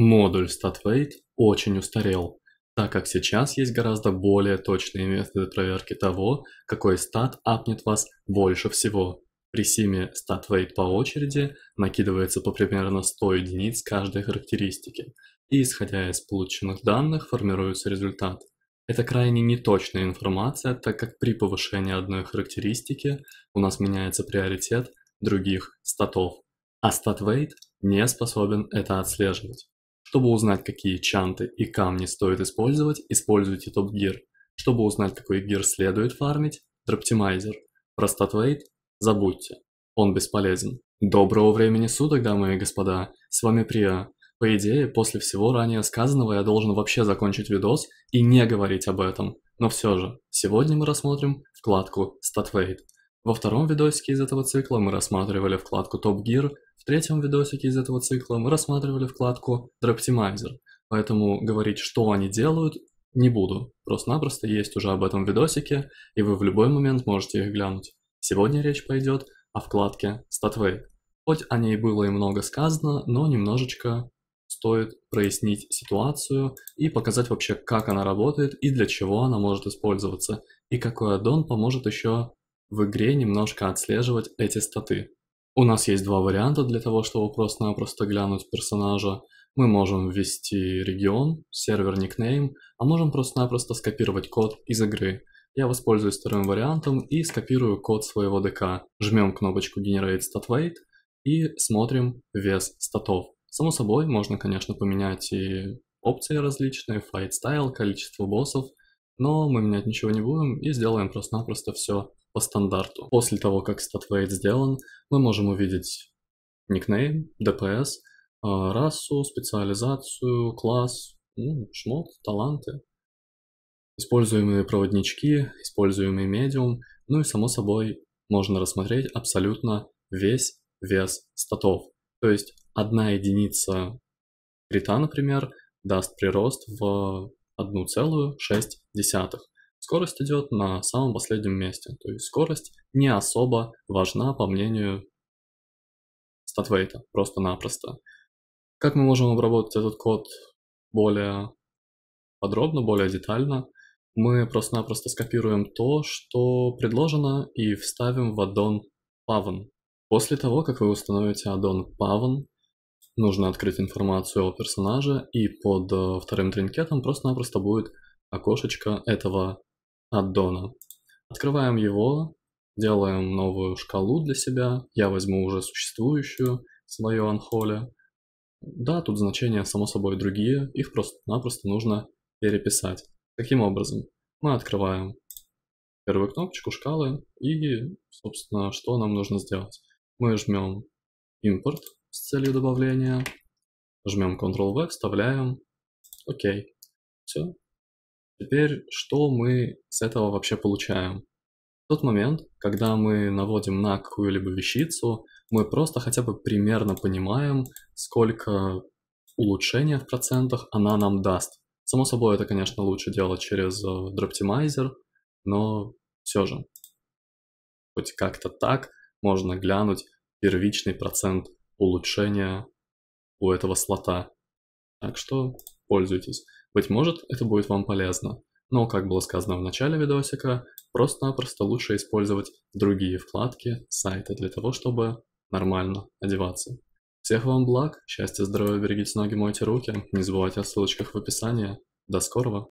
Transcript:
Модуль StatWait очень устарел, так как сейчас есть гораздо более точные методы проверки того, какой стат апнет вас больше всего. При симе StatWait по очереди накидывается по примерно 100 единиц каждой характеристики, и исходя из полученных данных формируется результат. Это крайне неточная информация, так как при повышении одной характеристики у нас меняется приоритет других статов, а StatWait не способен это отслеживать. Чтобы узнать, какие чанты и камни стоит использовать, используйте топ-гир. Чтобы узнать, какой гир следует фармить, дроптимайзер. Простотвейт забудьте, он бесполезен. Доброго времени суток, дамы и господа, с вами Прия. По идее, после всего ранее сказанного я должен вообще закончить видос и не говорить об этом. Но все же, сегодня мы рассмотрим вкладку StatWeight. Во втором видосике из этого цикла мы рассматривали вкладку Top Gear, в третьем видосике из этого цикла мы рассматривали вкладку Droptimizer, поэтому говорить, что они делают, не буду. Просто-напросто есть уже об этом видосике, и вы в любой момент можете их глянуть. Сегодня речь пойдет о вкладке StatWay. Хоть о ней было и много сказано, но немножечко стоит прояснить ситуацию и показать вообще, как она работает и для чего она может использоваться, и какой аддон поможет еще в игре немножко отслеживать эти статы. У нас есть два варианта для того, чтобы просто-напросто глянуть персонажа. Мы можем ввести регион, сервер никнейм, а можем просто-напросто скопировать код из игры. Я воспользуюсь вторым вариантом и скопирую код своего ДК. Жмем кнопочку Generate Stat Weight и смотрим вес статов. Само собой, можно, конечно, поменять и опции различные, fight style, количество боссов, но мы менять ничего не будем и сделаем просто-напросто все по стандарту. После того, как StatWait сделан, мы можем увидеть никнейм, DPS, а, расу, специализацию, класс, ну, шмот, таланты, используемые проводнички, используемый медиум, ну и само собой можно рассмотреть абсолютно весь вес статов. То есть одна единица крита, например, даст прирост в 1,6. Скорость идет на самом последнем месте, то есть скорость не особо важна, по мнению статвейта, просто-напросто. Как мы можем обработать этот код более подробно, более детально? Мы просто-напросто скопируем то, что предложено, и вставим в аддон Pavan. После того, как вы установите аддон Pavan, нужно открыть информацию о персонаже, и под э, вторым тринкетом просто-напросто будет окошечко этого аддона. Открываем его, делаем новую шкалу для себя. Я возьму уже существующую свою Анхоле. Да, тут значения, само собой, другие. Их просто-напросто нужно переписать. Каким образом? Мы открываем первую кнопочку шкалы и, собственно, что нам нужно сделать. Мы жмем импорт с целью добавления, жмем Ctrl-V, вставляем, окей. Все, Теперь, что мы с этого вообще получаем? В тот момент, когда мы наводим на какую-либо вещицу, мы просто хотя бы примерно понимаем, сколько улучшения в процентах она нам даст. Само собой, это, конечно, лучше делать через э, дроптимайзер, но все же. Хоть как-то так можно глянуть первичный процент улучшения у этого слота. Так что пользуйтесь. Быть может, это будет вам полезно, но, как было сказано в начале видосика, просто-напросто лучше использовать другие вкладки сайта для того, чтобы нормально одеваться. Всех вам благ, счастья, здоровья, берегите ноги, мойте руки, не забывайте о ссылочках в описании. До скорого!